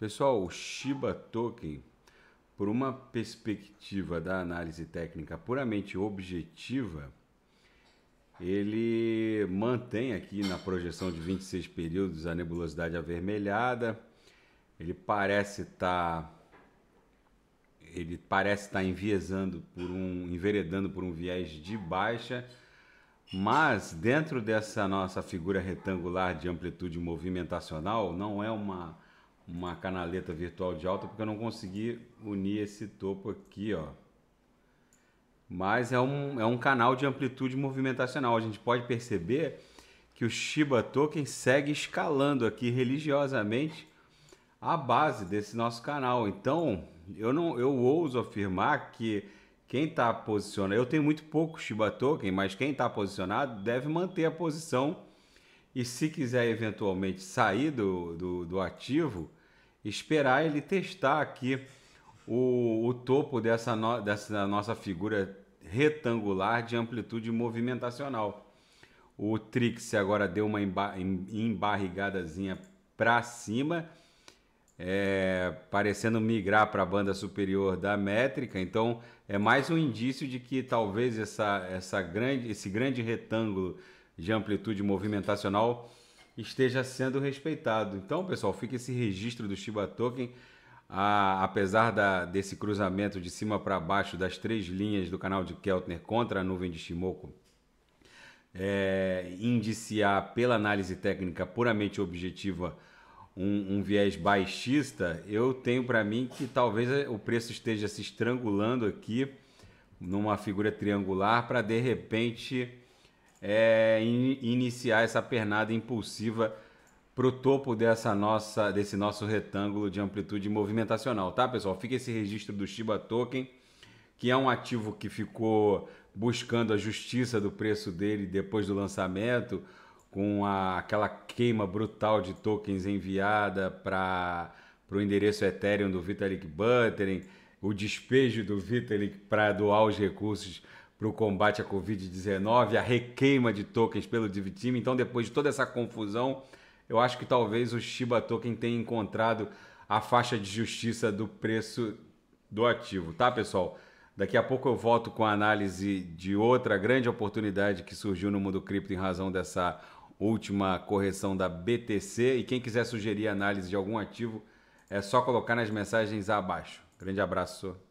Pessoal, o Shiba Token, por uma perspectiva da análise técnica puramente objetiva, ele mantém aqui na projeção de 26 períodos a nebulosidade avermelhada. Ele parece estar tá, ele parece estar tá enviesando por um enveredando por um viés de baixa, mas dentro dessa nossa figura retangular de amplitude movimentacional não é uma uma canaleta virtual de alta porque eu não consegui unir esse topo aqui, ó. Mas é um, é um canal de amplitude movimentacional. A gente pode perceber que o Shiba Token segue escalando aqui religiosamente a base desse nosso canal. Então, eu não eu ouso afirmar que quem está posicionado, eu tenho muito pouco Shiba Token, mas quem está posicionado deve manter a posição e se quiser eventualmente sair do, do, do ativo, esperar ele testar aqui o, o topo dessa, no, dessa nossa figura retangular de amplitude movimentacional. O Trix agora deu uma embarrigadazinha para cima, é, parecendo migrar para a banda superior da métrica. Então é mais um indício de que talvez essa, essa grande, esse grande retângulo de amplitude movimentacional esteja sendo respeitado. Então, pessoal, fica esse registro do Shiba Token. A, apesar da, desse cruzamento de cima para baixo das três linhas do canal de Keltner contra a nuvem de Shimoku, é, indiciar pela análise técnica puramente objetiva um, um viés baixista, eu tenho para mim que talvez o preço esteja se estrangulando aqui numa figura triangular para de repente é, in, iniciar essa pernada impulsiva para o topo dessa nossa, desse nosso retângulo de amplitude movimentacional, tá, pessoal? Fica esse registro do Shiba Token, que é um ativo que ficou buscando a justiça do preço dele depois do lançamento, com a, aquela queima brutal de tokens enviada para o endereço Ethereum do Vitalik Buterin, o despejo do Vitalik para doar os recursos para o combate à Covid-19, a requeima de tokens pelo DiviTeam. Então, depois de toda essa confusão, eu acho que talvez o Shiba Token tenha encontrado a faixa de justiça do preço do ativo, tá, pessoal? Daqui a pouco eu volto com a análise de outra grande oportunidade que surgiu no mundo cripto em razão dessa última correção da BTC. E quem quiser sugerir análise de algum ativo, é só colocar nas mensagens abaixo. Grande abraço.